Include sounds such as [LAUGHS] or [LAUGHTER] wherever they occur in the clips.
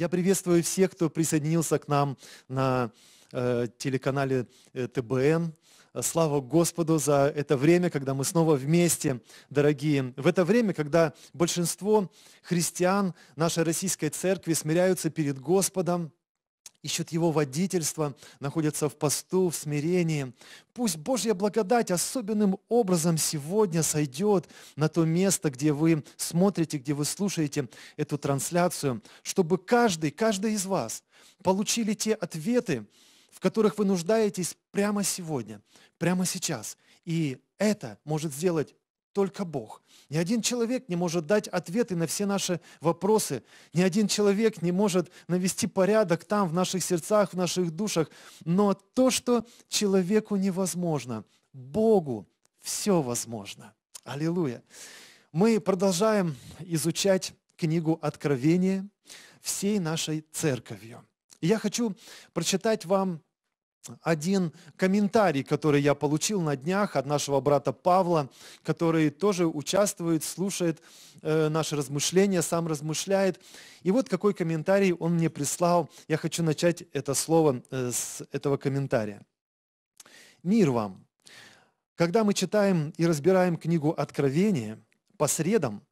Я приветствую всех, кто присоединился к нам на э, телеканале э, ТБН. Слава Господу за это время, когда мы снова вместе, дорогие. В это время, когда большинство христиан нашей российской церкви смиряются перед Господом, ищут Его водительство, находятся в посту, в смирении. Пусть Божья благодать особенным образом сегодня сойдет на то место, где вы смотрите, где вы слушаете эту трансляцию, чтобы каждый, каждый из вас получили те ответы, в которых вы нуждаетесь прямо сегодня, прямо сейчас. И это может сделать только Бог. Ни один человек не может дать ответы на все наши вопросы. Ни один человек не может навести порядок там, в наших сердцах, в наших душах. Но то, что человеку невозможно, Богу все возможно. Аллилуйя. Мы продолжаем изучать книгу Откровения всей нашей церковью. И я хочу прочитать вам один комментарий, который я получил на днях от нашего брата Павла, который тоже участвует, слушает э, наши размышления, сам размышляет. И вот какой комментарий он мне прислал. Я хочу начать это слово э, с этого комментария. Мир вам! Когда мы читаем и разбираем книгу Откровения по средам,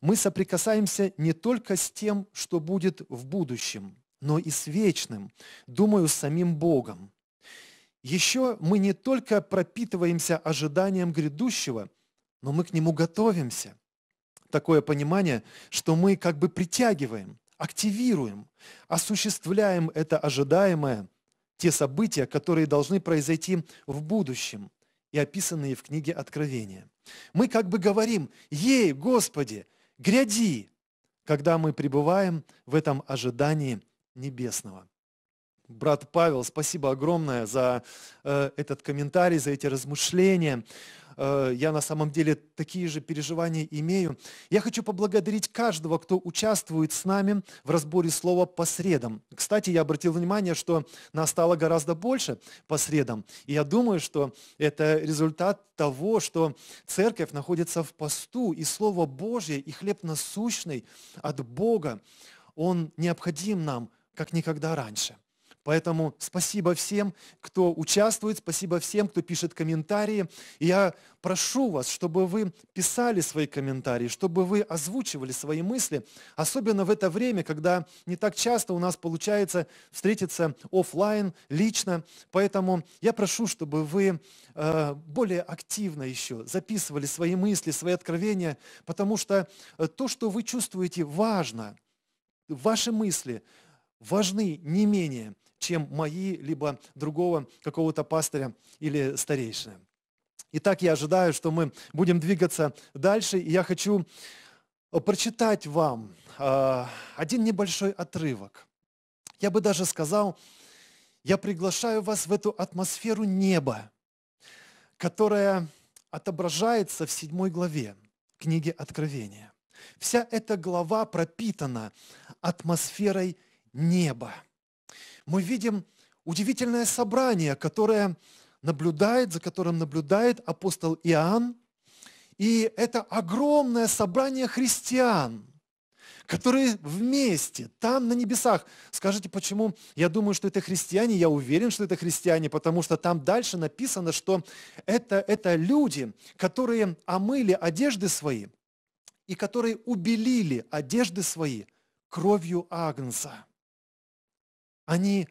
мы соприкасаемся не только с тем, что будет в будущем, но и с вечным, думаю, с самим Богом – еще мы не только пропитываемся ожиданием грядущего, но мы к нему готовимся. Такое понимание, что мы как бы притягиваем, активируем, осуществляем это ожидаемое, те события, которые должны произойти в будущем и описанные в книге Откровения. Мы как бы говорим «Ей, Господи, гряди!» когда мы пребываем в этом ожидании небесного брат Павел, спасибо огромное за э, этот комментарий, за эти размышления. Э, я на самом деле такие же переживания имею. Я хочу поблагодарить каждого, кто участвует с нами в разборе слова по средам. Кстати, я обратил внимание, что нас стало гораздо больше по средам. И я думаю, что это результат того, что церковь находится в посту, и Слово Божье, и хлеб насущный от Бога, он необходим нам, как никогда раньше. Поэтому спасибо всем, кто участвует, спасибо всем, кто пишет комментарии. И я прошу вас, чтобы вы писали свои комментарии, чтобы вы озвучивали свои мысли, особенно в это время, когда не так часто у нас получается встретиться офлайн, лично. Поэтому я прошу, чтобы вы э, более активно еще записывали свои мысли, свои откровения, потому что э, то, что вы чувствуете, важно. Ваши мысли важны не менее, чем мои, либо другого какого-то пастыря или старейшины. Итак, я ожидаю, что мы будем двигаться дальше, и я хочу э, прочитать вам э, один небольшой отрывок. Я бы даже сказал, я приглашаю вас в эту атмосферу неба, которая отображается в седьмой главе книги Откровения. Вся эта глава пропитана атмосферой неба – мы видим удивительное собрание, которое наблюдает, за которым наблюдает апостол Иоанн. И это огромное собрание христиан, которые вместе, там на небесах. Скажите, почему? Я думаю, что это христиане, я уверен, что это христиане, потому что там дальше написано, что это, это люди, которые омыли одежды свои и которые убелили одежды свои кровью Агнца они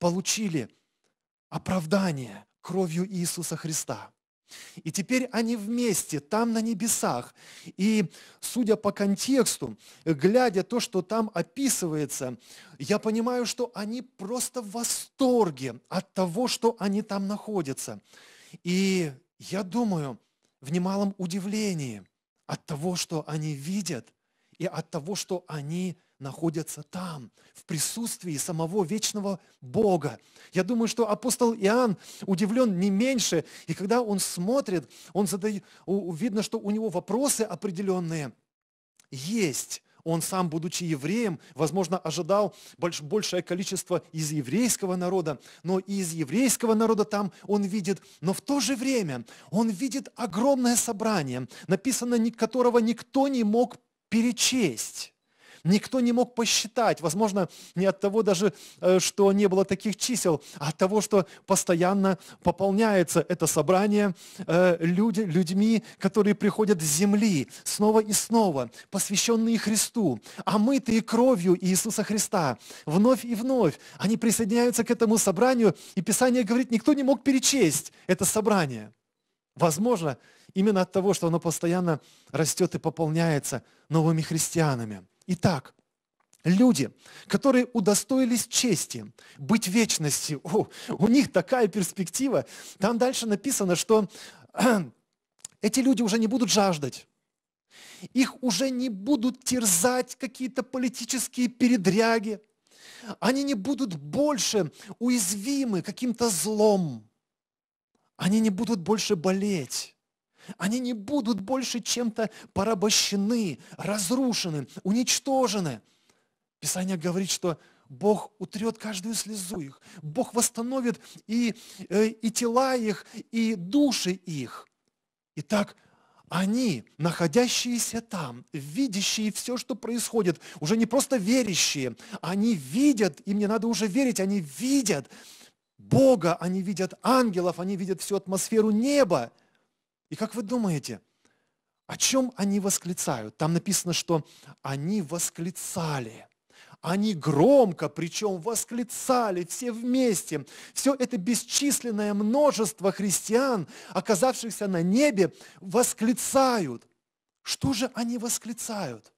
получили оправдание кровью Иисуса Христа. И теперь они вместе, там на небесах. И судя по контексту, глядя то, что там описывается, я понимаю, что они просто в восторге от того, что они там находятся. И я думаю, в немалом удивлении от того, что они видят, и от того, что они находятся там, в присутствии самого вечного Бога. Я думаю, что апостол Иоанн удивлен не меньше, и когда он смотрит, он задает, видно, что у него вопросы определенные есть. Он сам, будучи евреем, возможно, ожидал больш, большее количество из еврейского народа, но и из еврейского народа там он видит, но в то же время он видит огромное собрание, написано которого никто не мог перечесть. Никто не мог посчитать, возможно, не от того даже, э, что не было таких чисел, а от того, что постоянно пополняется это собрание э, люди, людьми, которые приходят с земли снова и снова, посвященные Христу, омытые а кровью Иисуса Христа. Вновь и вновь они присоединяются к этому собранию, и Писание говорит, никто не мог перечесть это собрание. Возможно, именно от того, что оно постоянно растет и пополняется новыми христианами. Итак, люди, которые удостоились чести быть вечностью, о, у них такая перспектива. Там дальше написано, что [CLEARS THROAT] эти люди уже не будут жаждать. Их уже не будут терзать какие-то политические передряги. Они не будут больше уязвимы каким-то злом. Они не будут больше болеть. Они не будут больше чем-то порабощены, разрушены, уничтожены. Писание говорит, что Бог утрет каждую слезу их. Бог восстановит и, э, и тела их, и души их. Итак, они, находящиеся там, видящие все, что происходит, уже не просто верящие, они видят, им не надо уже верить, они видят Бога, они видят ангелов, они видят всю атмосферу неба – и как вы думаете, о чем они восклицают? Там написано, что они восклицали. Они громко, причем восклицали все вместе. Все это бесчисленное множество христиан, оказавшихся на небе, восклицают. Что же они восклицают?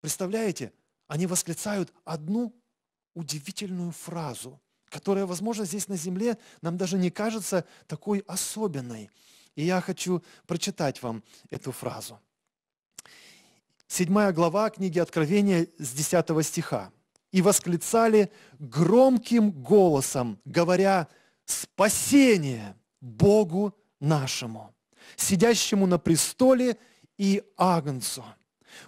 Представляете, они восклицают одну удивительную фразу, которая, возможно, здесь на земле нам даже не кажется такой особенной. И я хочу прочитать вам эту фразу. Седьмая глава книги Откровения с 10 стиха. «И восклицали громким голосом, говоря, спасение Богу нашему, сидящему на престоле и Агнцу».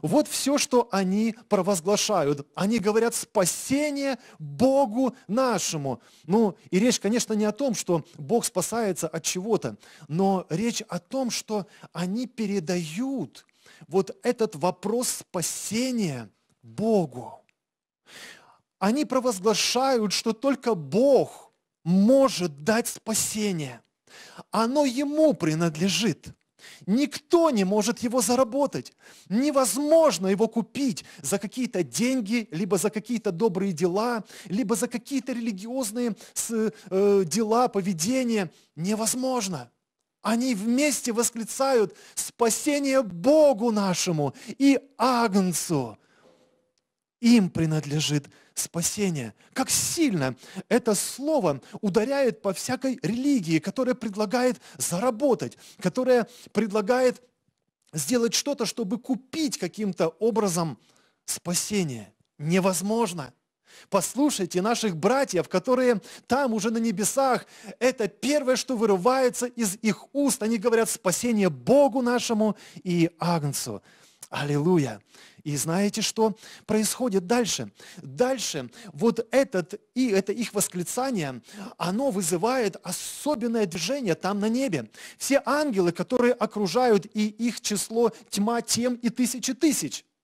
Вот все, что они провозглашают. Они говорят спасение Богу нашему. Ну, и речь, конечно, не о том, что Бог спасается от чего-то, но речь о том, что они передают вот этот вопрос спасения Богу. Они провозглашают, что только Бог может дать спасение. Оно Ему принадлежит. Никто не может его заработать. Невозможно его купить за какие-то деньги, либо за какие-то добрые дела, либо за какие-то религиозные э, дела, поведение. Невозможно. Они вместе восклицают спасение Богу нашему и Агнцу. Им принадлежит спасения, Как сильно это слово ударяет по всякой религии, которая предлагает заработать, которая предлагает сделать что-то, чтобы купить каким-то образом спасение. Невозможно. Послушайте наших братьев, которые там уже на небесах. Это первое, что вырывается из их уст. Они говорят спасение Богу нашему и Агнцу. Аллилуйя. И знаете, что происходит дальше? Дальше вот этот, и это их восклицание, оно вызывает особенное движение там на небе. Все ангелы, которые окружают, и их число тьма тем и тысячи тысяч –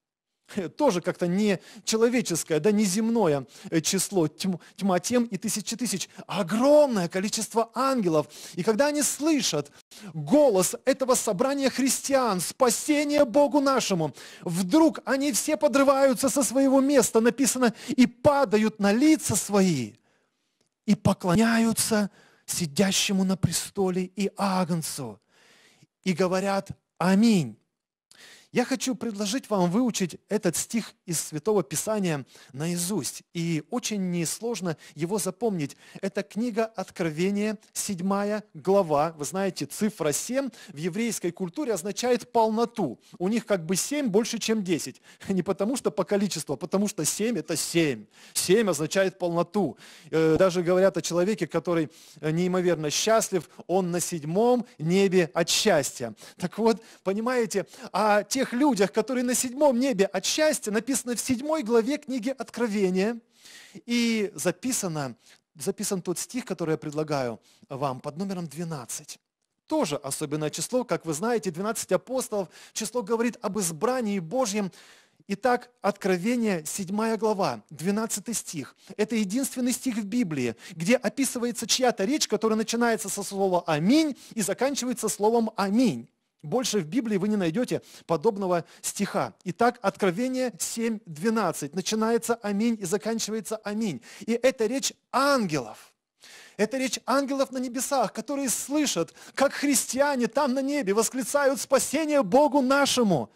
[LAUGHS] тоже как-то не человеческое, да, не земное э, число, тьма, тьма тем и тысячи тысяч, а огромное количество ангелов. И когда они слышат голос этого собрания христиан, спасение Богу нашему, вдруг они все подрываются со своего места, написано, и падают на лица свои, и поклоняются сидящему на престоле и агнцу, и говорят «Аминь». Я хочу предложить вам выучить этот стих из Святого Писания наизусть. И очень несложно его запомнить. Это книга Откровения, 7 глава. Вы знаете, цифра 7 в еврейской культуре означает полноту. У них как бы 7 больше, чем 10. [LAUGHS] Не потому что по количеству, а потому что 7 это 7. 7 означает полноту. Э, даже говорят о человеке, который э, неимоверно счастлив, он на седьмом небе от счастья. Так вот, понимаете, а те, тех людях, которые на седьмом небе от счастья, написано в седьмой главе книги Откровения. И записано, записан тот стих, который я предлагаю вам под номером 12 тоже особенное число. Как вы знаете, 12 апостолов, число говорит об избрании Божьем. Итак, Откровение, 7 глава, 12 стих. Это единственный стих в Библии, где описывается чья-то речь, которая начинается со слова «Аминь» и заканчивается словом «Аминь». Больше в Библии вы не найдете подобного стиха. Итак, Откровение 7.12. Начинается «Аминь» и заканчивается «Аминь». И это речь ангелов – это речь ангелов на небесах, которые слышат, как христиане там на небе восклицают спасение Богу нашему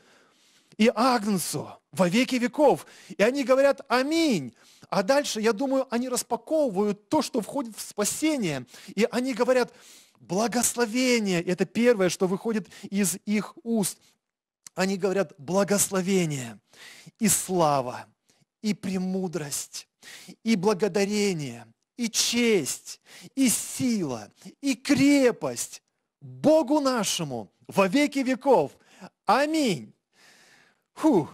и Агнцу во веки веков. И они говорят «Аминь». А дальше, я думаю, они распаковывают то, что входит в спасение. И они говорят Благословение – это первое, что выходит из их уст. Они говорят благословение и слава, и премудрость, и благодарение, и честь, и сила, и крепость Богу нашему во веки веков. Аминь. Фух,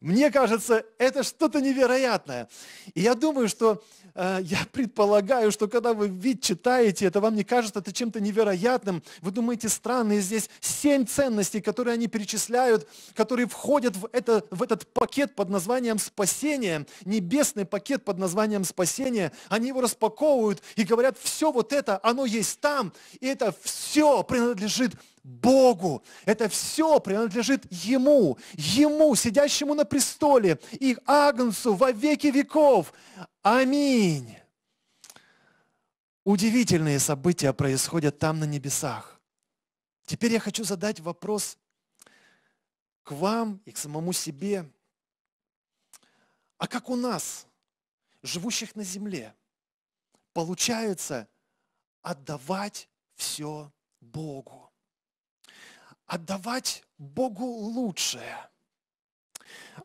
мне кажется, это что-то невероятное. И я думаю, что Э, я предполагаю, что когда вы вид читаете, это вам не кажется это чем-то невероятным. Вы думаете, странные здесь семь ценностей, которые они перечисляют, которые входят в, это, в этот пакет под названием спасение, небесный пакет под названием спасение. Они его распаковывают и говорят, все вот это, оно есть там, и это все принадлежит Богу. Это все принадлежит Ему, Ему, сидящему на престоле, и Агнцу во веки веков. Аминь. Удивительные события происходят там на небесах. Теперь я хочу задать вопрос к вам и к самому себе. А как у нас, живущих на земле, получается отдавать все Богу? отдавать Богу лучшее.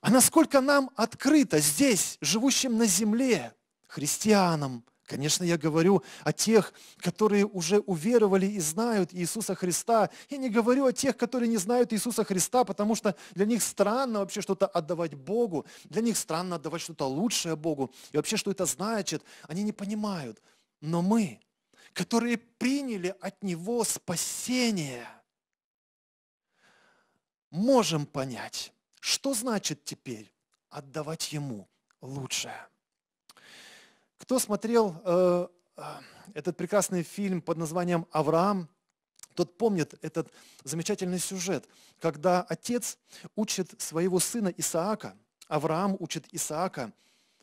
А насколько нам открыто здесь, живущим на земле, христианам, конечно, я говорю о тех, которые уже уверовали и знают Иисуса Христа. Я не говорю о тех, которые не знают Иисуса Христа, потому что для них странно вообще что-то отдавать Богу, для них странно отдавать что-то лучшее Богу. И вообще, что это значит, они не понимают. Но мы, которые приняли от Него спасение – можем понять, что значит теперь отдавать Ему лучшее. Кто смотрел э, э, этот прекрасный фильм под названием «Авраам», тот помнит этот замечательный сюжет, когда отец учит своего сына Исаака, Авраам учит Исаака –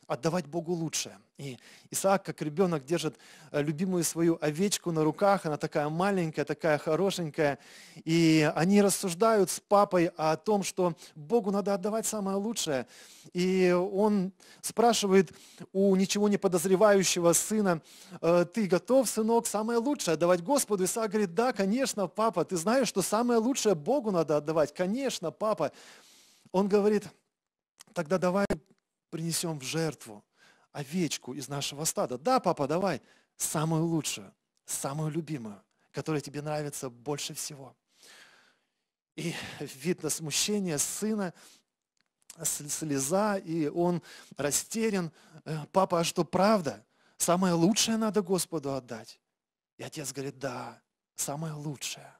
отдавать Богу лучшее. И Исаак, как ребенок, держит э, любимую свою овечку на руках, она такая маленькая, такая хорошенькая, и они рассуждают с папой о том, что Богу надо отдавать самое лучшее. И он спрашивает у ничего не подозревающего сына, «Э, ты готов, сынок, самое лучшее отдавать Господу? Исаак говорит, да, конечно, папа, ты знаешь, что самое лучшее Богу надо отдавать, конечно, папа. Он говорит, тогда давай принесем в жертву овечку из нашего стада. Да, папа, давай, самую лучшую, самую любимую, которая тебе нравится больше всего. И видно смущение сына, слеза, и он растерян. Э, папа, а что, правда? Самое лучшее надо Господу отдать. И отец говорит, да, самое лучшее.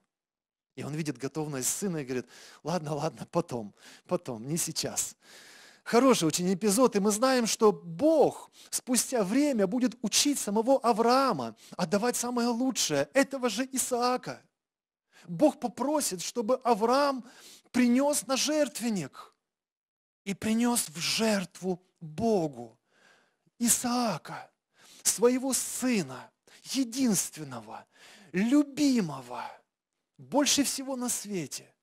И он видит готовность сына и говорит, ладно, ладно, потом, потом, не сейчас хороший очень эпизод, и мы знаем, что Бог спустя время будет учить самого Авраама отдавать самое лучшее, этого же Исаака. Бог попросит, чтобы Авраам принес на жертвенник и принес в жертву Богу Исаака, своего сына, единственного, любимого, больше всего на свете.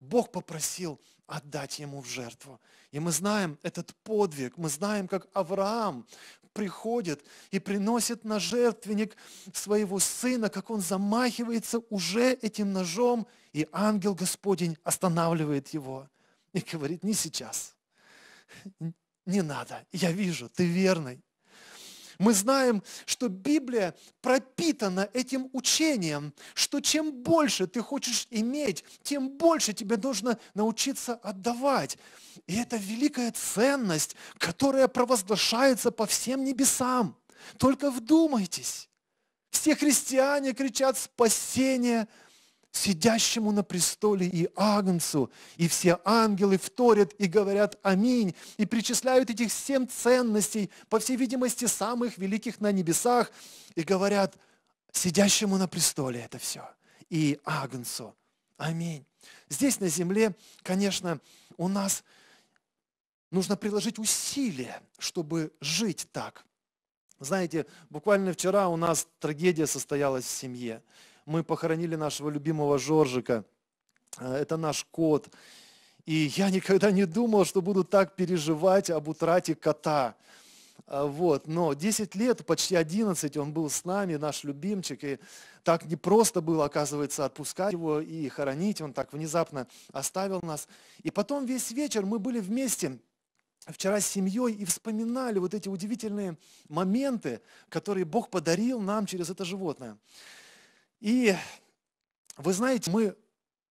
Бог попросил отдать Ему в жертву. И мы знаем этот подвиг, мы знаем, как Авраам приходит и приносит на жертвенник своего сына, как он замахивается уже этим ножом, и ангел Господень останавливает его и говорит, не сейчас, не надо, я вижу, ты верный, мы знаем, что Библия пропитана этим учением, что чем больше ты хочешь иметь, тем больше тебе нужно научиться отдавать. И это великая ценность, которая провозглашается по всем небесам. Только вдумайтесь. Все христиане кричат «спасение», сидящему на престоле и Агнцу, и все ангелы вторят и говорят «Аминь», и причисляют этих семь ценностей, по всей видимости, самых великих на небесах, и говорят сидящему на престоле это все, и Агнцу «Аминь». Здесь на земле, конечно, у нас нужно приложить усилия, чтобы жить так. Знаете, буквально вчера у нас трагедия состоялась в семье мы похоронили нашего любимого Жоржика. Э, это наш кот. И я никогда не думал, что буду так переживать об утрате кота. Э, вот. Но 10 лет, почти 11, он был с нами, наш любимчик. И так не просто было, оказывается, отпускать его и хоронить. Он так внезапно оставил нас. И потом весь вечер мы были вместе вчера с семьей и вспоминали вот эти удивительные моменты, которые Бог подарил нам через это животное. И вы знаете, мы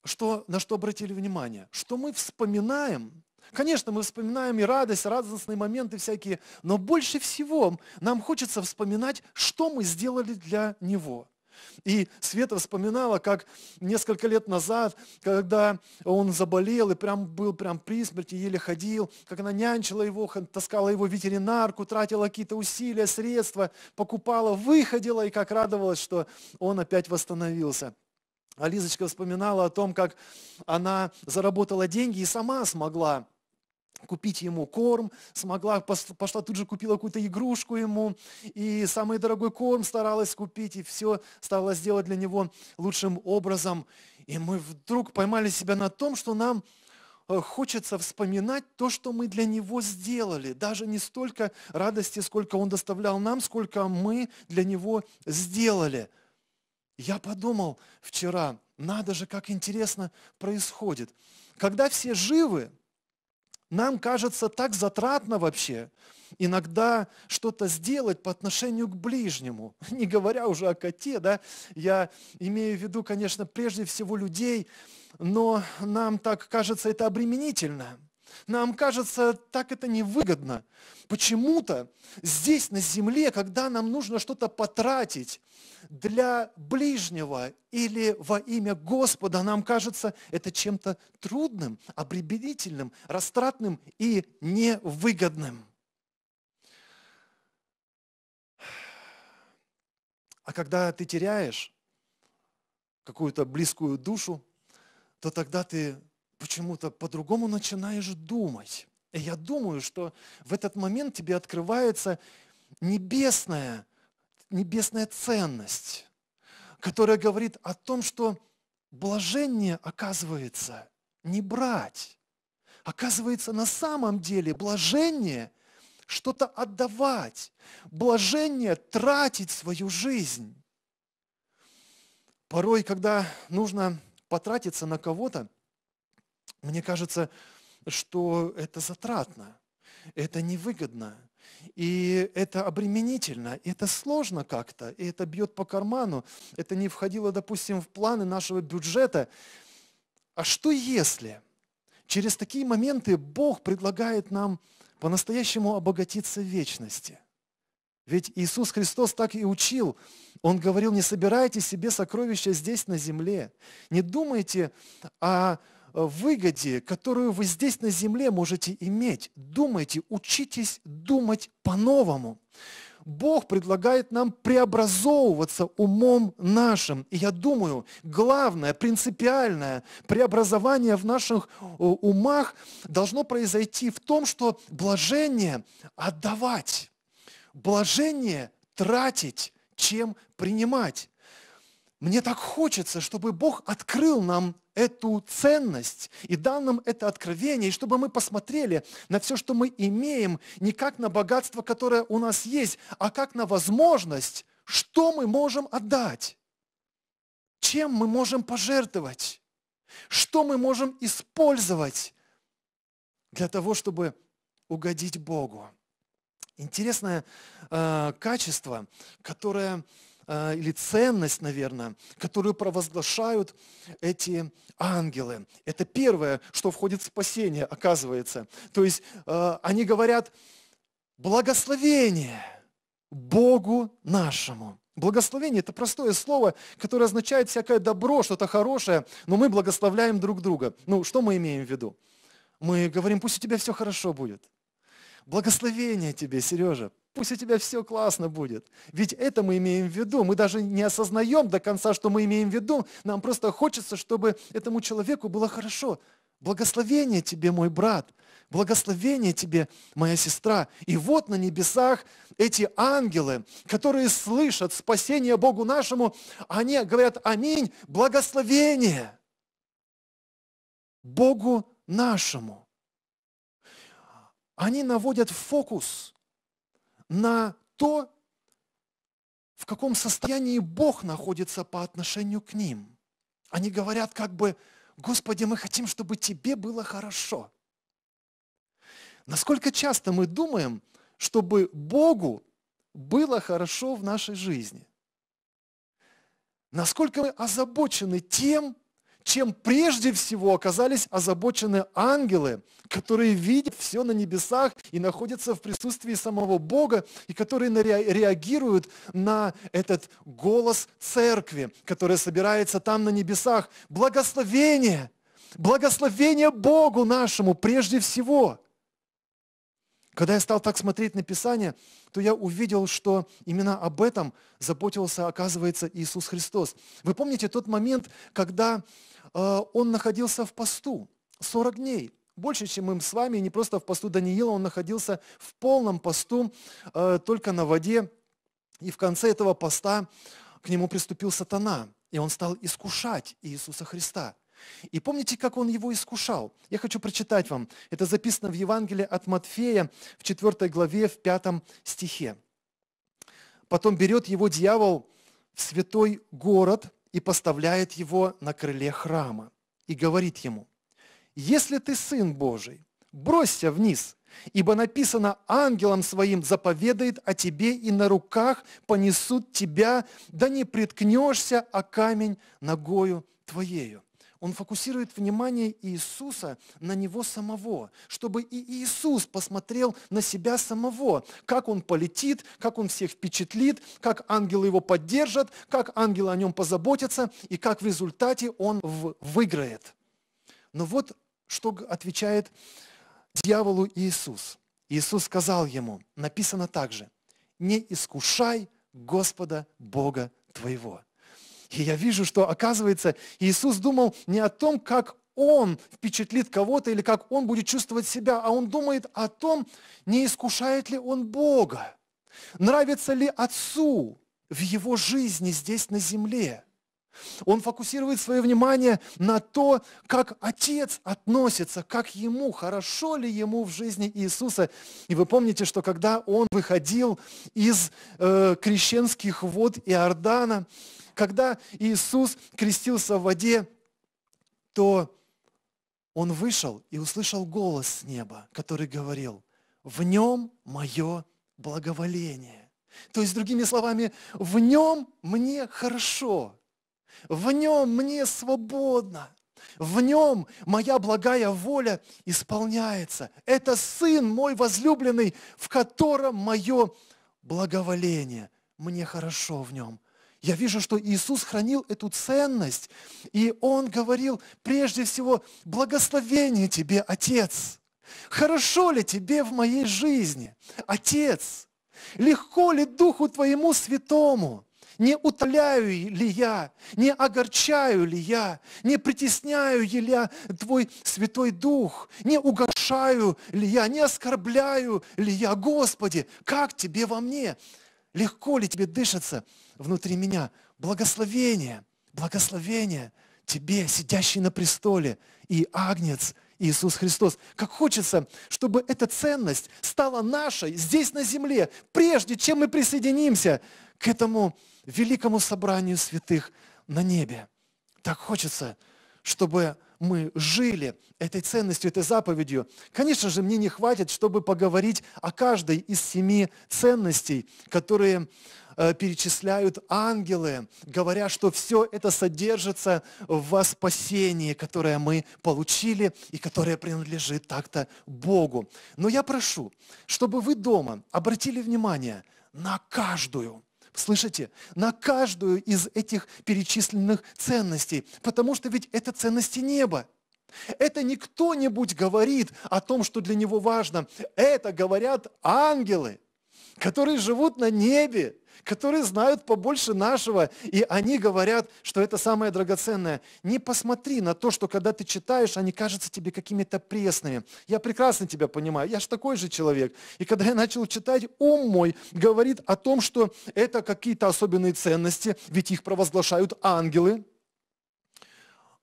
что, на что обратили внимание? Что мы вспоминаем, конечно, мы вспоминаем и радость, радостные моменты всякие, но больше всего нам хочется вспоминать, что мы сделали для Него – и Света вспоминала, как несколько лет назад, когда он заболел и прям был прям при смерти, еле ходил, как она нянчила его, таскала его в ветеринарку, тратила какие-то усилия, средства, покупала, выходила и как радовалась, что он опять восстановился. А Лизочка вспоминала о том, как она заработала деньги и сама смогла купить ему корм, смогла, пошла тут же купила какую-то игрушку ему, и самый дорогой корм старалась купить, и все стала сделать для него лучшим образом. И мы вдруг поймали себя на том, что нам э, хочется вспоминать то, что мы для Него сделали. Даже не столько радости, сколько Он доставлял нам, сколько мы для Него сделали. Я подумал вчера, надо же, как интересно происходит. Когда все живы, нам кажется так затратно вообще иногда что-то сделать по отношению к ближнему, [LAUGHS] не говоря уже о коте, да, я имею в виду, конечно, прежде всего людей, но нам так кажется это обременительно – нам кажется, так это невыгодно. Почему-то здесь, на земле, когда нам нужно что-то потратить для ближнего или во имя Господа, нам кажется это чем-то трудным, обребедительным, растратным и невыгодным. А когда ты теряешь какую-то близкую душу, то тогда ты почему-то по-другому начинаешь думать. И я думаю, что в этот момент тебе открывается небесная, небесная ценность, которая говорит о том, что блажение, оказывается, не брать. Оказывается, на самом деле блажение – что-то отдавать, блажение – тратить свою жизнь. Порой, когда нужно потратиться на кого-то – мне кажется, что это затратно, это невыгодно, и это обременительно, и это сложно как-то, и это бьет по карману, это не входило, допустим, в планы нашего бюджета. А что если через такие моменты Бог предлагает нам по-настоящему обогатиться в вечности? Ведь Иисус Христос так и учил. Он говорил, не собирайте себе сокровища здесь, на земле. Не думайте о Э, выгоде, которую вы здесь на земле можете иметь. Думайте, учитесь думать по-новому. Бог предлагает нам преобразовываться умом нашим. И я думаю, главное, принципиальное преобразование в наших э, умах должно произойти в том, что блажение отдавать, блажение тратить, чем принимать. Мне так хочется, чтобы Бог открыл нам эту ценность и дал нам это откровение, и чтобы мы посмотрели на все, что мы имеем, не как на богатство, которое у нас есть, а как на возможность, что мы можем отдать, чем мы можем пожертвовать, что мы можем использовать для того, чтобы угодить Богу. Интересное э, качество, которое Э, или ценность, наверное, которую провозглашают эти ангелы. Это первое, что входит в спасение, оказывается. То есть э, они говорят, благословение Богу нашему. Благословение – это простое слово, которое означает всякое добро, что-то хорошее, но мы благословляем друг друга. Ну, что мы имеем в виду? Мы говорим, пусть у тебя все хорошо будет. Благословение тебе, Сережа пусть у тебя все классно будет. Ведь это мы имеем в виду. Мы даже не осознаем до конца, что мы имеем в виду. Нам просто хочется, чтобы этому человеку было хорошо. Благословение тебе, мой брат. Благословение тебе, моя сестра. И вот на небесах эти ангелы, которые слышат спасение Богу нашему, они говорят «Аминь, благословение Богу нашему». Они наводят фокус на то, в каком состоянии Бог находится по отношению к ним. Они говорят как бы, Господи, мы хотим, чтобы тебе было хорошо. Насколько часто мы думаем, чтобы Богу было хорошо в нашей жизни? Насколько мы озабочены тем, чем прежде всего оказались озабочены ангелы, которые видят все на небесах и находятся в присутствии самого Бога, и которые реагируют на этот голос церкви, которая собирается там на небесах. Благословение! Благословение Богу нашему прежде всего! Когда я стал так смотреть на Писание, то я увидел, что именно об этом заботился, оказывается, Иисус Христос. Вы помните тот момент, когда э, Он находился в посту 40 дней, больше, чем мы с вами, не просто в посту Даниила, он находился в полном посту, э, только на воде. И в конце этого поста к нему приступил сатана, и он стал искушать Иисуса Христа – и помните, как он его искушал? Я хочу прочитать вам. Это записано в Евангелии от Матфея в 4 главе, в 5 стихе. Потом берет его дьявол в святой город и поставляет его на крыле храма и говорит ему, «Если ты Сын Божий, бросься вниз, ибо написано, ангелом своим заповедает о тебе, и на руках понесут тебя, да не приткнешься, а камень ногою твоею». Он фокусирует внимание Иисуса на Него самого, чтобы и Иисус посмотрел на себя самого, как Он полетит, как Он всех впечатлит, как ангелы Его поддержат, как ангелы о Нем позаботятся и как в результате Он выиграет. Но вот что отвечает дьяволу Иисус. Иисус сказал ему, написано также, не искушай Господа Бога твоего. И я вижу, что, оказывается, Иисус думал не о том, как он впечатлит кого-то или как он будет чувствовать себя, а он думает о том, не искушает ли он Бога, нравится ли Отцу в его жизни здесь на земле. Он фокусирует свое внимание на то, как Отец относится, как Ему, хорошо ли Ему в жизни Иисуса. И вы помните, что когда Он выходил из э, крещенских вод Иордана, когда Иисус крестился в воде, то он вышел и услышал голос с неба, который говорил, в нем мое благоволение. То есть, другими словами, в нем мне хорошо, в нем мне свободно, в нем моя благая воля исполняется. Это Сын мой возлюбленный, в котором мое благоволение. Мне хорошо в нем, я вижу, что Иисус хранил эту ценность, и Он говорил прежде всего, благословение тебе, Отец. Хорошо ли тебе в моей жизни, Отец? Легко ли Духу Твоему Святому? Не утоляю ли я, не огорчаю ли я, не притесняю ли я Твой Святой Дух, не угошаю ли я, не оскорбляю ли я, Господи, как Тебе во мне? Легко ли тебе дышится внутри меня? Благословение, благословение тебе, сидящий на престоле, и Агнец, Иисус Христос. Как хочется, чтобы эта ценность стала нашей здесь на земле, прежде чем мы присоединимся к этому великому собранию святых на небе. Так хочется, чтобы мы жили этой ценностью, этой заповедью. Конечно же, мне не хватит, чтобы поговорить о каждой из семи ценностей, которые э, перечисляют ангелы, говоря, что все это содержится в спасении, которое мы получили и которое принадлежит так-то Богу. Но я прошу, чтобы вы дома обратили внимание на каждую Слышите? На каждую из этих перечисленных ценностей. Потому что ведь это ценности неба. Это не кто-нибудь говорит о том, что для него важно. Это говорят ангелы которые живут на небе, которые знают побольше нашего, и они говорят, что это самое драгоценное. Не посмотри на то, что когда ты читаешь, они кажутся тебе какими-то пресными. Я прекрасно тебя понимаю, я же такой же человек. И когда я начал читать, ум мой говорит о том, что это какие-то особенные ценности, ведь их провозглашают ангелы,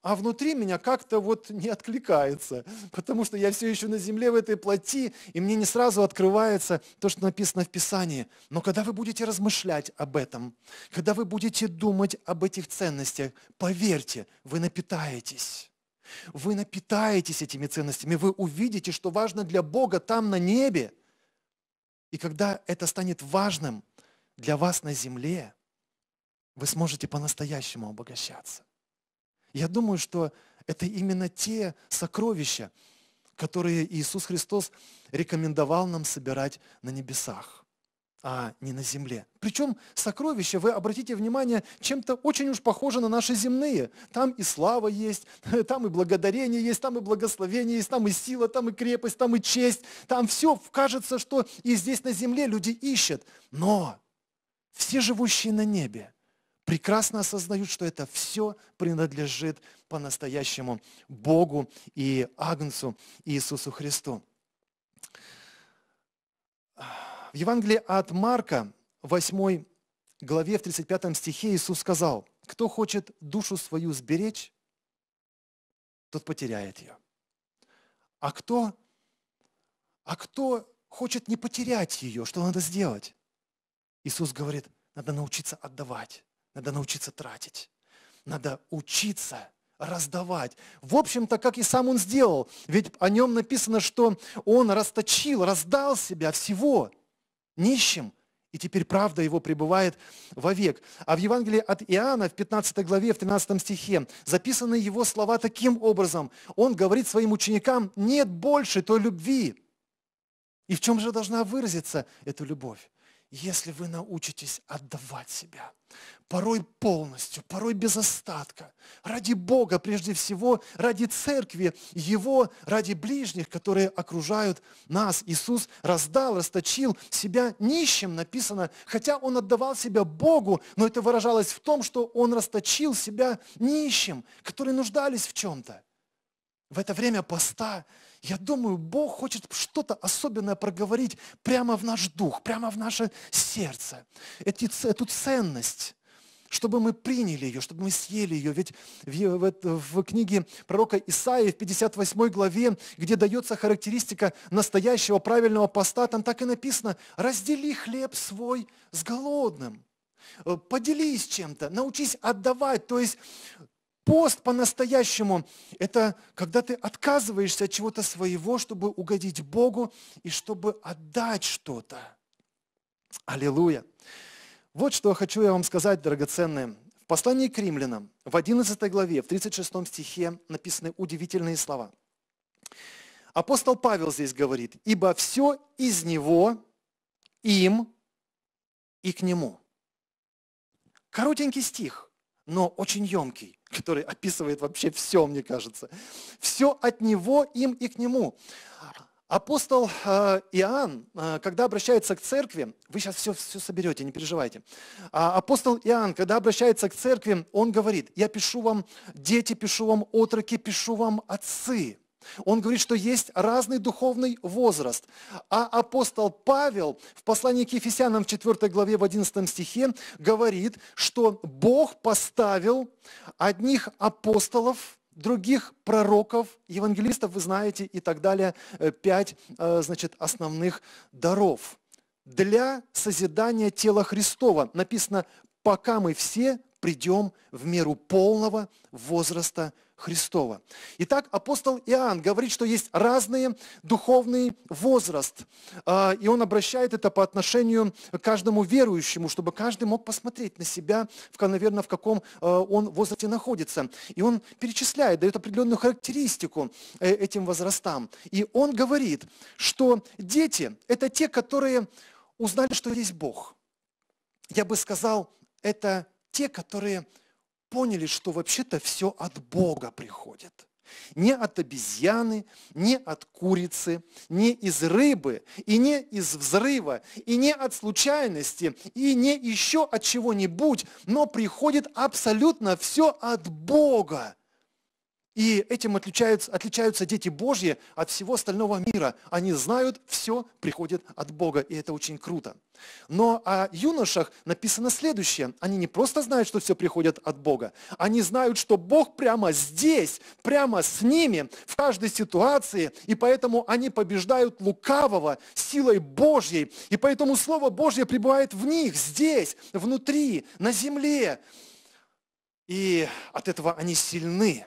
а внутри меня как-то вот не откликается, потому что я все еще на земле в этой плоти, и мне не сразу открывается то, что написано в Писании. Но когда вы будете размышлять об этом, когда вы будете думать об этих ценностях, поверьте, вы напитаетесь. Вы напитаетесь этими ценностями, вы увидите, что важно для Бога там на небе. И когда это станет важным для вас на земле, вы сможете по-настоящему обогащаться. Я думаю, что это именно те сокровища, которые Иисус Христос рекомендовал нам собирать на небесах, а не на земле. Причем сокровища, вы обратите внимание, чем-то очень уж похожи на наши земные. Там и слава есть, [LAUGHS] там и благодарение есть, там и благословение есть, там и сила, там и крепость, там и честь. Там все кажется, что и здесь на земле люди ищут. Но все живущие на небе – прекрасно осознают, что это все принадлежит по-настоящему Богу и Агнцу Иисусу Христу. В Евангелии от Марка, 8 главе, в 35 стихе Иисус сказал, «Кто хочет душу свою сберечь, тот потеряет ее. А кто, а кто хочет не потерять ее, что надо сделать? Иисус говорит, надо научиться отдавать. Надо научиться тратить. Надо учиться раздавать. В общем-то, как и сам он сделал. Ведь о нем написано, что он расточил, раздал себя всего нищим. И теперь правда его пребывает вовек. А в Евангелии от Иоанна в 15 главе, в 13 стихе записаны его слова таким образом. Он говорит своим ученикам, нет больше той любви. И в чем же должна выразиться эта любовь? если вы научитесь отдавать себя, порой полностью, порой без остатка, ради Бога прежде всего, ради церкви, Его, ради ближних, которые окружают нас. Иисус раздал, расточил себя нищим, написано, хотя Он отдавал себя Богу, но это выражалось в том, что Он расточил себя нищим, которые нуждались в чем-то. В это время поста я думаю, Бог хочет что-то особенное проговорить прямо в наш дух, прямо в наше сердце. Эти, эту ценность чтобы мы приняли ее, чтобы мы съели ее. Ведь в, в, в книге пророка Исаии в 58 главе, где дается характеристика настоящего правильного поста, там так и написано, раздели хлеб свой с голодным, э, поделись чем-то, научись отдавать. То есть Пост по-настоящему – это когда ты отказываешься от чего-то своего, чтобы угодить Богу и чтобы отдать что-то. Аллилуйя! Вот что хочу я вам сказать, драгоценные. В послании к римлянам, в 11 главе, в 36 стихе написаны удивительные слова. Апостол Павел здесь говорит, «Ибо все из него, им и к нему». Коротенький стих, но очень емкий который описывает вообще все, мне кажется. Все от него, им и к нему. Апостол э, Иоанн, э, когда обращается к церкви, вы сейчас все, все соберете, не переживайте. А апостол Иоанн, когда обращается к церкви, он говорит, я пишу вам, дети, пишу вам, отроки, пишу вам, отцы. Он говорит, что есть разный духовный возраст. А апостол Павел в послании к Ефесянам в 4 главе в 11 стихе говорит, что Бог поставил одних апостолов, других пророков, евангелистов, вы знаете, и так далее, э, пять э, значит, основных даров для созидания тела Христова. Написано, пока мы все придем в меру полного возраста Христова. Итак, апостол Иоанн говорит, что есть разные духовный возраст, а, и он обращает это по отношению к каждому верующему, чтобы каждый мог посмотреть на себя, наверное, в каком а, он возрасте находится. И он перечисляет, дает определенную характеристику э, этим возрастам. И он говорит, что дети – это те, которые узнали, что есть Бог. Я бы сказал, это те, которые поняли, что вообще-то все от Бога приходит. Не от обезьяны, не от курицы, не из рыбы, и не из взрыва, и не от случайности, и не еще от чего-нибудь, но приходит абсолютно все от Бога. И этим отличаются, отличаются дети Божьи от всего остального мира. Они знают, все приходит от Бога, и это очень круто. Но о юношах написано следующее. Они не просто знают, что все приходит от Бога. Они знают, что Бог прямо здесь, прямо с ними, в каждой ситуации. И поэтому они побеждают лукавого силой Божьей. И поэтому Слово Божье пребывает в них, здесь, внутри, на земле. И от этого они сильны.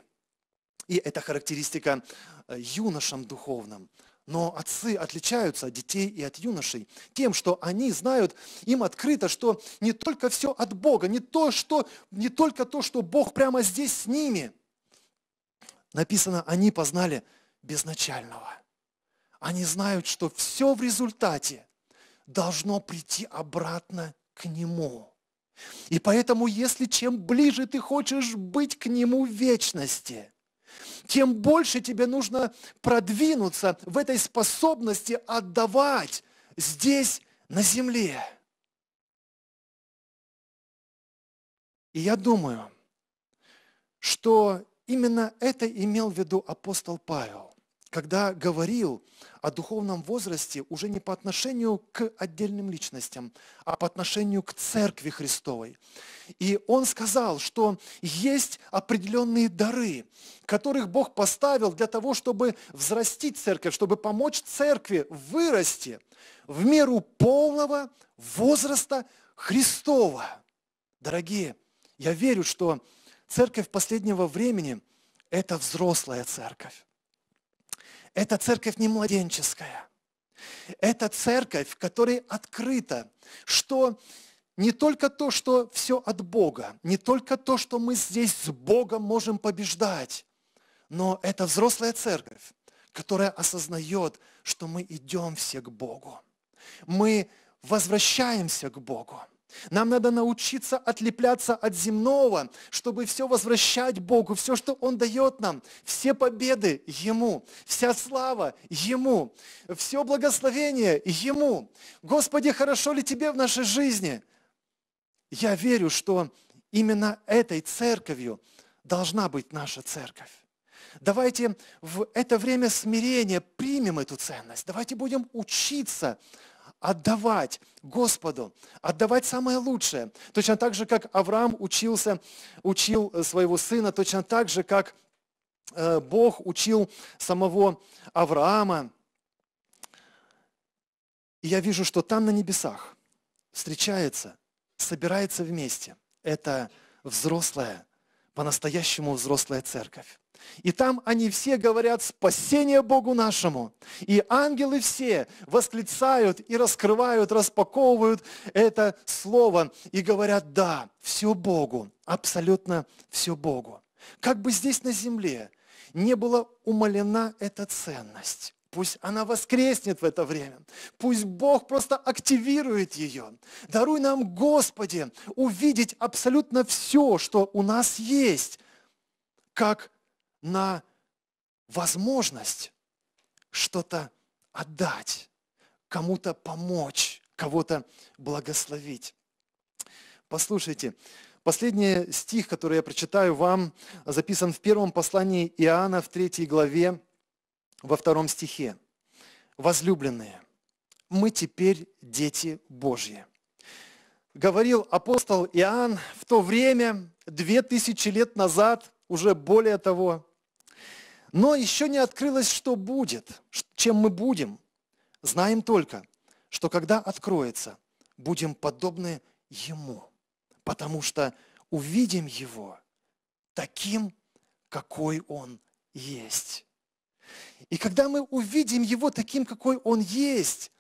И это характеристика э, юношам духовным. Но отцы отличаются от детей и от юношей тем, что они знают, им открыто, что не только все от Бога, не, то, что, не только то, что Бог прямо здесь с ними. Написано, они познали безначального. Они знают, что все в результате должно прийти обратно к Нему. И поэтому, если чем ближе ты хочешь быть к Нему в вечности – тем больше тебе нужно продвинуться в этой способности отдавать здесь, на земле. И я думаю, что именно это имел в виду апостол Павел когда говорил о духовном возрасте уже не по отношению к отдельным личностям, а по отношению к Церкви Христовой. И он сказал, что есть определенные дары, которых Бог поставил для того, чтобы взрастить церковь, чтобы помочь церкви вырасти в меру полного возраста Христова. Дорогие, я верю, что церковь последнего времени – это взрослая церковь. Это церковь не младенческая. Это церковь, в которой открыто, что не только то, что все от Бога, не только то, что мы здесь с Богом можем побеждать, но это взрослая церковь, которая осознает, что мы идем все к Богу. Мы возвращаемся к Богу. Нам надо научиться отлепляться от земного, чтобы все возвращать Богу, все, что Он дает нам, все победы Ему, вся слава Ему, все благословение Ему. Господи, хорошо ли Тебе в нашей жизни? Я верю, что именно этой церковью должна быть наша церковь. Давайте в это время смирения примем эту ценность. Давайте будем учиться отдавать Господу, отдавать самое лучшее. Точно так же, как Авраам учился, учил э, своего сына, точно так же, как э, Бог учил самого Авраама. И я вижу, что там на небесах встречается, собирается вместе. Это взрослая, по-настоящему взрослая церковь. И там они все говорят «Спасение Богу нашему!» И ангелы все восклицают и раскрывают, распаковывают это слово и говорят «Да, все Богу, абсолютно все Богу». Как бы здесь на земле не была умалена эта ценность. Пусть она воскреснет в это время. Пусть Бог просто активирует ее. Даруй нам, Господи, увидеть абсолютно все, что у нас есть, как на возможность что-то отдать, кому-то помочь, кого-то благословить. Послушайте, последний стих, который я прочитаю вам, записан в первом послании Иоанна в третьей главе, во втором стихе. «Возлюбленные, мы теперь дети Божьи». Говорил апостол Иоанн в то время, две тысячи лет назад, уже более того, но еще не открылось, что будет, чем мы будем. Знаем только, что когда откроется, будем подобны Ему, потому что увидим Его таким, какой Он есть. И когда мы увидим Его таким, какой Он есть,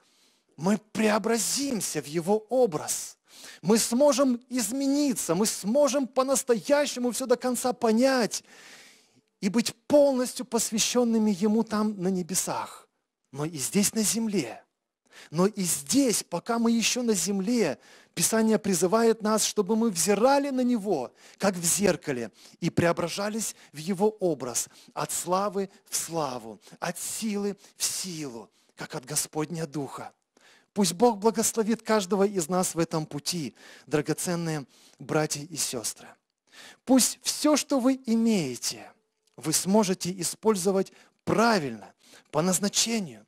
мы преобразимся в Его образ – мы сможем измениться, мы сможем по-настоящему все до конца понять и быть полностью посвященными Ему там на небесах, но и здесь на земле. Но и здесь, пока мы еще на земле, Писание призывает нас, чтобы мы взирали на Него, как в зеркале, и преображались в Его образ, от славы в славу, от силы в силу, как от Господня Духа. Пусть Бог благословит каждого из нас в этом пути, драгоценные братья и сестры. Пусть все, что вы имеете – вы сможете использовать правильно, по назначению.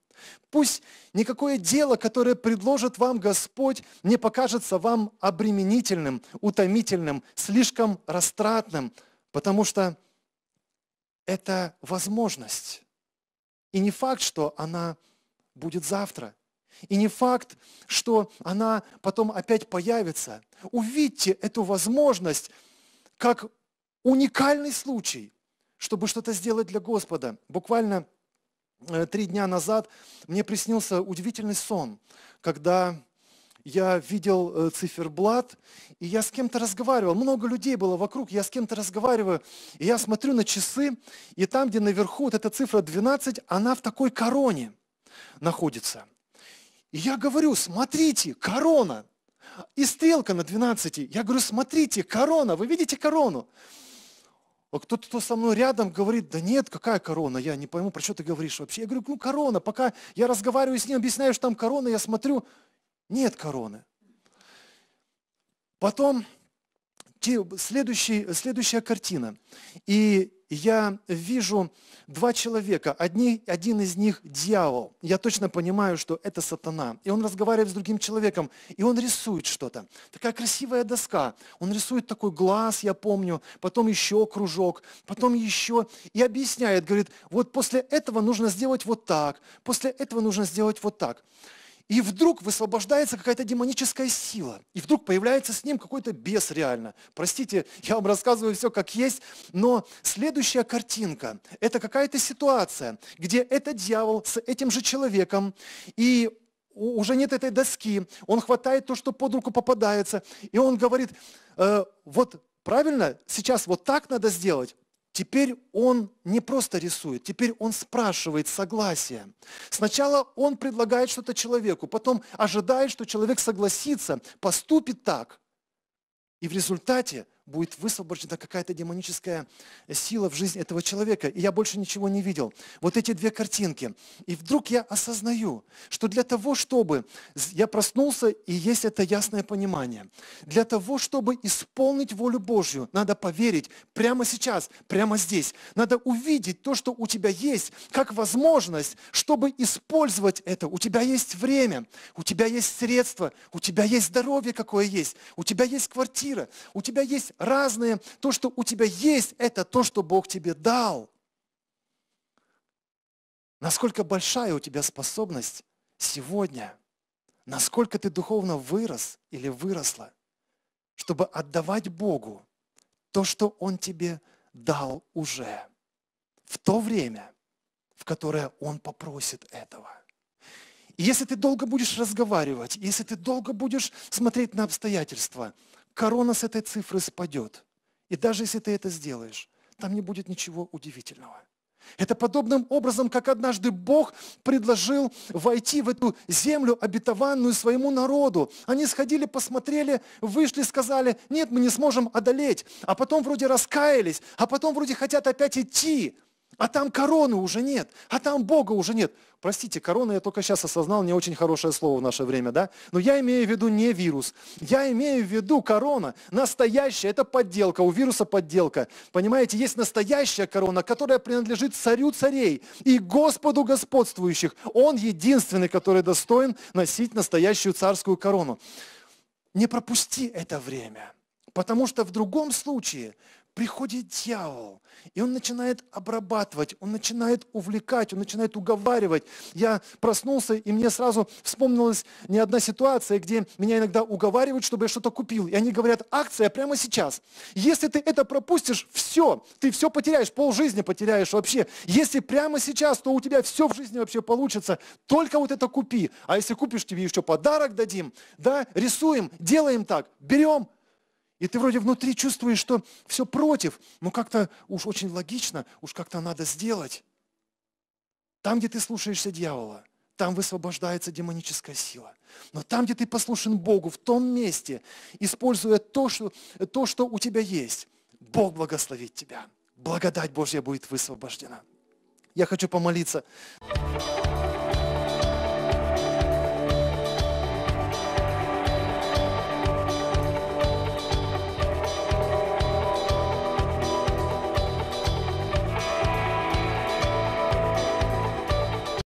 Пусть никакое дело, которое предложит вам Господь, не покажется вам обременительным, утомительным, слишком растратным, потому что это возможность. И не факт, что она будет завтра. И не факт, что она потом опять появится. Увидьте эту возможность как уникальный случай – чтобы что-то сделать для Господа. Буквально э, три дня назад мне приснился удивительный сон, когда я видел э, циферблат, и я с кем-то разговаривал. Много людей было вокруг, я с кем-то разговариваю, и я смотрю на часы, и там, где наверху вот эта цифра 12, она в такой короне находится. И я говорю, смотрите, корона. И стрелка на 12. Я говорю, смотрите, корона, вы видите корону? А кто-то, кто со мной рядом, говорит, да нет, какая корона, я не пойму, про что ты говоришь вообще. Я говорю, ну корона, пока я разговариваю с ним, объясняю, что там корона, я смотрю, нет короны. Потом следующий, следующая картина. И я вижу два человека. Одни, один из них – дьявол. Я точно понимаю, что это сатана. И он разговаривает с другим человеком, и он рисует что-то. Такая красивая доска. Он рисует такой глаз, я помню, потом еще кружок, потом еще. И объясняет, говорит, вот после этого нужно сделать вот так, после этого нужно сделать вот так. И вдруг высвобождается какая-то демоническая сила. И вдруг появляется с ним какой-то бес реально. Простите, я вам рассказываю все как есть, но следующая картинка – это какая-то ситуация, где этот дьявол с этим же человеком, и уже нет этой доски, он хватает то, что под руку попадается, и он говорит, э, вот правильно, сейчас вот так надо сделать, Теперь он не просто рисует, теперь он спрашивает согласия. Сначала он предлагает что-то человеку, потом ожидает, что человек согласится, поступит так. И в результате будет высвобождена какая-то демоническая сила в жизни этого человека, и я больше ничего не видел. Вот эти две картинки. И вдруг я осознаю, что для того, чтобы я проснулся, и есть это ясное понимание, для того, чтобы исполнить волю Божью, надо поверить прямо сейчас, прямо здесь. Надо увидеть то, что у тебя есть, как возможность, чтобы использовать это. У тебя есть время, у тебя есть средства, у тебя есть здоровье, какое есть, у тебя есть квартира, у тебя есть разные. То, что у тебя есть, это то, что Бог тебе дал. Насколько большая у тебя способность сегодня, насколько ты духовно вырос или выросла, чтобы отдавать Богу то, что Он тебе дал уже, в то время, в которое Он попросит этого. И если ты долго будешь разговаривать, если ты долго будешь смотреть на обстоятельства – корона с этой цифры спадет. И даже если ты это сделаешь, там не будет ничего удивительного. Это подобным образом, как однажды Бог предложил войти в эту землю обетованную своему народу. Они сходили, посмотрели, вышли, сказали, нет, мы не сможем одолеть. А потом вроде раскаялись, а потом вроде хотят опять идти а там короны уже нет, а там Бога уже нет. Простите, корона, я только сейчас осознал, не очень хорошее слово в наше время, да? Но я имею в виду не вирус, я имею в виду корона, настоящая, это подделка, у вируса подделка. Понимаете, есть настоящая корона, которая принадлежит царю царей и Господу господствующих. Он единственный, который достоин носить настоящую царскую корону. Не пропусти это время, потому что в другом случае приходит дьявол, и он начинает обрабатывать, он начинает увлекать, он начинает уговаривать. Я проснулся, и мне сразу вспомнилась не одна ситуация, где меня иногда уговаривают, чтобы я что-то купил. И они говорят, акция прямо сейчас. Если ты это пропустишь, все, ты все потеряешь, пол жизни потеряешь вообще. Если прямо сейчас, то у тебя все в жизни вообще получится. Только вот это купи. А если купишь, тебе еще подарок дадим. Да, рисуем, делаем так, берем, и ты вроде внутри чувствуешь, что все против, но как-то уж очень логично, уж как-то надо сделать. Там, где ты слушаешься дьявола, там высвобождается демоническая сила. Но там, где ты послушен Богу, в том месте, используя то, что, то, что у тебя есть, Бог благословит тебя. Благодать Божья будет высвобождена. Я хочу помолиться.